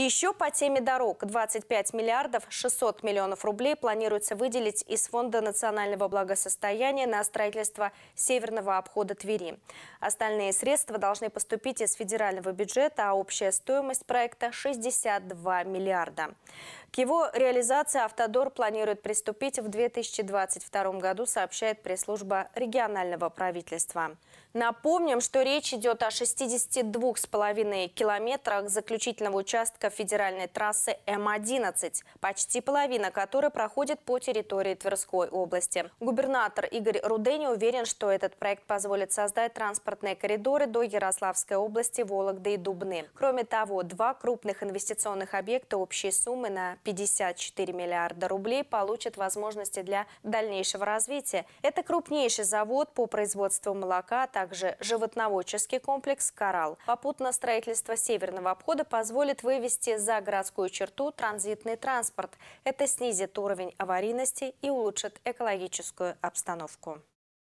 еще по теме дорог 25 миллиардов 600 миллионов рублей планируется выделить из Фонда национального благосостояния на строительство северного обхода Твери. Остальные средства должны поступить из федерального бюджета, а общая стоимость проекта 62 миллиарда. К его реализации «Автодор» планирует приступить в 2022 году, сообщает пресс-служба регионального правительства. Напомним, что речь идет о 62,5 километрах заключительного участка участка федеральной трассы М-11, почти половина которой проходит по территории Тверской области. Губернатор Игорь Рудени уверен, что этот проект позволит создать транспортные коридоры до Ярославской области, Вологды и Дубны. Кроме того, два крупных инвестиционных объекта общей суммы на 54 миллиарда рублей получат возможности для дальнейшего развития. Это крупнейший завод по производству молока, а также животноводческий комплекс «Коралл». Попутно строительство северного обхода позволит вывести вывести за городскую черту транзитный транспорт. Это снизит уровень аварийности и улучшит экологическую обстановку.